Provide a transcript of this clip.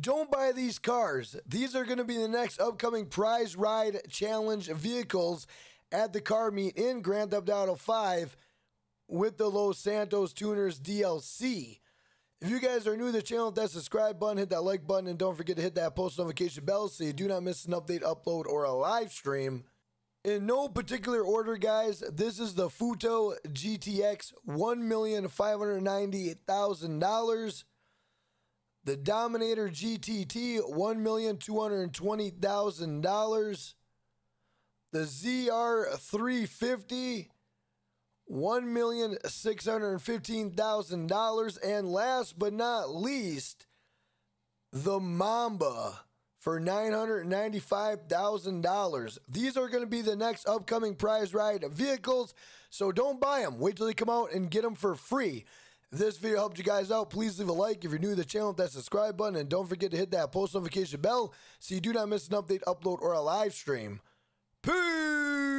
Don't buy these cars. These are going to be the next upcoming prize ride challenge vehicles at the car meet in Grand Theft Auto 5 with the Los Santos Tuners DLC. If you guys are new to the channel, hit that subscribe button, hit that like button, and don't forget to hit that post notification bell so you do not miss an update, upload, or a live stream. In no particular order, guys, this is the Futo GTX $1,590,000. The Dominator GTT, $1,220,000. The ZR350, $1,615,000. And last but not least, the Mamba for $995,000. These are going to be the next upcoming prize ride vehicles, so don't buy them. Wait till they come out and get them for free this video helped you guys out, please leave a like. If you're new to the channel, hit that subscribe button. And don't forget to hit that post notification bell so you do not miss an update, upload, or a live stream. Peace!